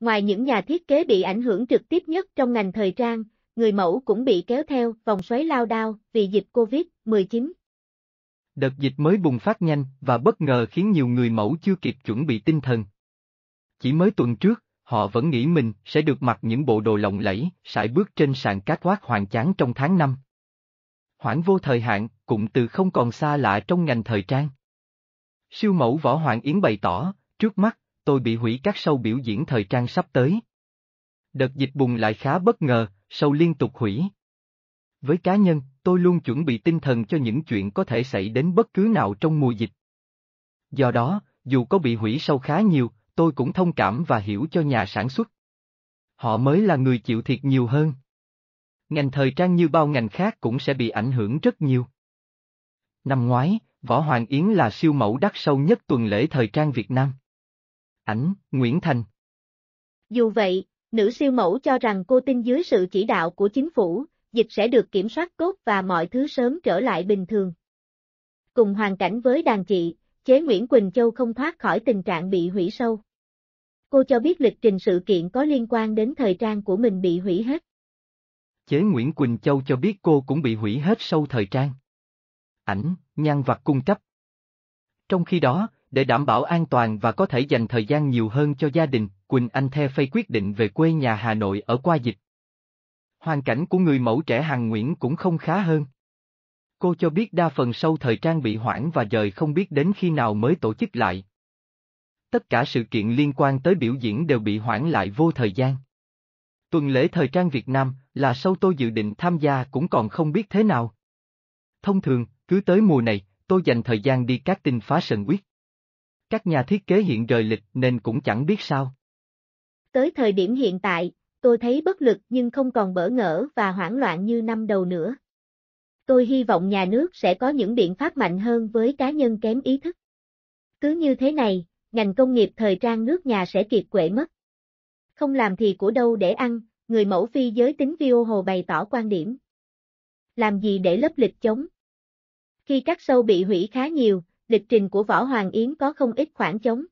Ngoài những nhà thiết kế bị ảnh hưởng trực tiếp nhất trong ngành thời trang, người mẫu cũng bị kéo theo vòng xoáy lao đao vì dịch COVID-19. Đợt dịch mới bùng phát nhanh và bất ngờ khiến nhiều người mẫu chưa kịp chuẩn bị tinh thần. Chỉ mới tuần trước, họ vẫn nghĩ mình sẽ được mặc những bộ đồ lộng lẫy, sải bước trên sàn cát thoát hoành tráng trong tháng năm. Hoãn vô thời hạn, cụm từ không còn xa lạ trong ngành thời trang. Siêu mẫu Võ Hoàng Yến bày tỏ, trước mắt, tôi bị hủy các show biểu diễn thời trang sắp tới. Đợt dịch bùng lại khá bất ngờ, show liên tục hủy. Với cá nhân, tôi luôn chuẩn bị tinh thần cho những chuyện có thể xảy đến bất cứ nào trong mùa dịch. Do đó, dù có bị hủy show khá nhiều, tôi cũng thông cảm và hiểu cho nhà sản xuất. Họ mới là người chịu thiệt nhiều hơn. Ngành thời trang như bao ngành khác cũng sẽ bị ảnh hưởng rất nhiều. Năm ngoái, Võ Hoàng Yến là siêu mẫu đắt sâu nhất tuần lễ thời trang Việt Nam ảnh, Nguyễn Thành. Dù vậy, nữ siêu mẫu cho rằng cô tin dưới sự chỉ đạo của chính phủ, dịch sẽ được kiểm soát tốt và mọi thứ sớm trở lại bình thường. Cùng hoàn cảnh với đàn chị, chế Nguyễn Quỳnh Châu không thoát khỏi tình trạng bị hủy sâu. Cô cho biết lịch trình sự kiện có liên quan đến thời trang của mình bị hủy hết. Chế Nguyễn Quỳnh Châu cho biết cô cũng bị hủy hết sâu thời trang. Ảnh, nhan vật cung cấp. Trong khi đó, để đảm bảo an toàn và có thể dành thời gian nhiều hơn cho gia đình, Quỳnh Anh The phay quyết định về quê nhà Hà Nội ở qua dịch. Hoàn cảnh của người mẫu trẻ Hằng Nguyễn cũng không khá hơn. Cô cho biết đa phần sâu thời trang bị hoãn và rời không biết đến khi nào mới tổ chức lại. Tất cả sự kiện liên quan tới biểu diễn đều bị hoãn lại vô thời gian. Tuần lễ thời trang Việt Nam là sâu tôi dự định tham gia cũng còn không biết thế nào. Thông thường, cứ tới mùa này, tôi dành thời gian đi các tin phá sần quyết các nhà thiết kế hiện rời lịch nên cũng chẳng biết sao. Tới thời điểm hiện tại, tôi thấy bất lực nhưng không còn bỡ ngỡ và hoảng loạn như năm đầu nữa. Tôi hy vọng nhà nước sẽ có những biện pháp mạnh hơn với cá nhân kém ý thức. Cứ như thế này, ngành công nghiệp thời trang nước nhà sẽ kiệt quệ mất. Không làm thì của đâu để ăn, người mẫu phi giới tính Vio Hồ bày tỏ quan điểm. Làm gì để lấp lịch chống? Khi các sâu bị hủy khá nhiều, Lịch trình của Võ Hoàng Yến có không ít khoảng trống.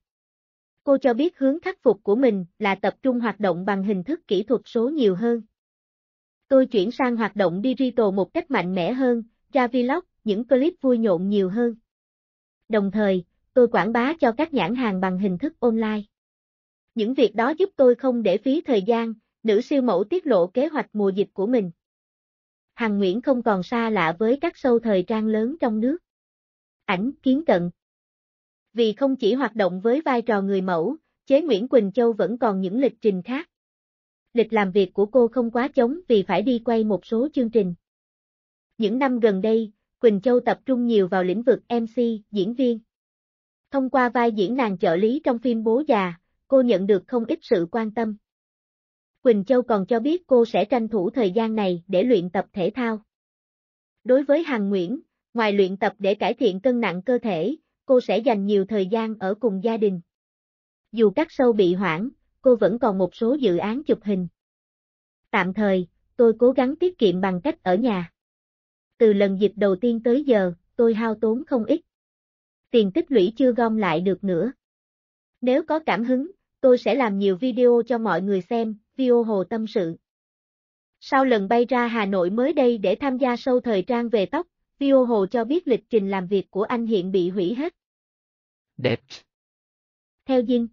Cô cho biết hướng khắc phục của mình là tập trung hoạt động bằng hình thức kỹ thuật số nhiều hơn. Tôi chuyển sang hoạt động digital một cách mạnh mẽ hơn, ra vlog, những clip vui nhộn nhiều hơn. Đồng thời, tôi quảng bá cho các nhãn hàng bằng hình thức online. Những việc đó giúp tôi không để phí thời gian, nữ siêu mẫu tiết lộ kế hoạch mùa dịch của mình. Hằng Nguyễn không còn xa lạ với các show thời trang lớn trong nước ảnh kiến cận. Vì không chỉ hoạt động với vai trò người mẫu, chế Nguyễn Quỳnh Châu vẫn còn những lịch trình khác. Lịch làm việc của cô không quá chống vì phải đi quay một số chương trình. Những năm gần đây, Quỳnh Châu tập trung nhiều vào lĩnh vực MC, diễn viên. Thông qua vai diễn nàng trợ lý trong phim Bố già, cô nhận được không ít sự quan tâm. Quỳnh Châu còn cho biết cô sẽ tranh thủ thời gian này để luyện tập thể thao. Đối với Hằng Nguyễn, Ngoài luyện tập để cải thiện cân nặng cơ thể, cô sẽ dành nhiều thời gian ở cùng gia đình. Dù các sâu bị hoãn, cô vẫn còn một số dự án chụp hình. Tạm thời, tôi cố gắng tiết kiệm bằng cách ở nhà. Từ lần dịch đầu tiên tới giờ, tôi hao tốn không ít. Tiền tích lũy chưa gom lại được nữa. Nếu có cảm hứng, tôi sẽ làm nhiều video cho mọi người xem, video hồ tâm sự. Sau lần bay ra Hà Nội mới đây để tham gia show thời trang về tóc, Pio Hồ cho biết lịch trình làm việc của anh hiện bị hủy hết. Đẹp. Theo Dinh,